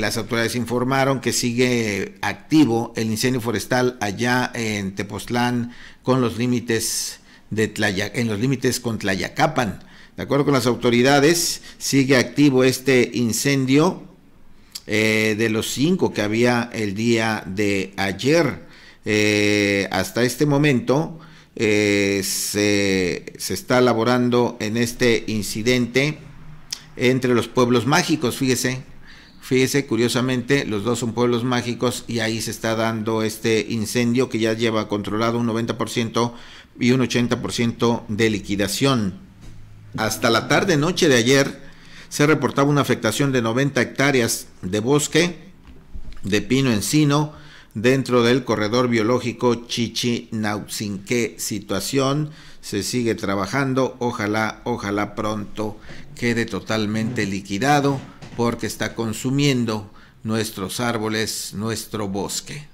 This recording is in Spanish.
las autoridades informaron que sigue activo el incendio forestal allá en Tepoztlán con los límites de Tlaya, en los límites con Tlayacapan. De acuerdo con las autoridades, sigue activo este incendio eh, de los cinco que había el día de ayer. Eh, hasta este momento eh, se, se está elaborando en este incidente entre los pueblos mágicos, fíjese, Fíjese, curiosamente, los dos son pueblos mágicos y ahí se está dando este incendio que ya lleva controlado un 90% y un 80% de liquidación. Hasta la tarde noche de ayer se reportaba una afectación de 90 hectáreas de bosque de pino encino dentro del corredor biológico Sin ¿Qué situación? Se sigue trabajando. Ojalá, ojalá pronto quede totalmente liquidado porque está consumiendo nuestros árboles, nuestro bosque.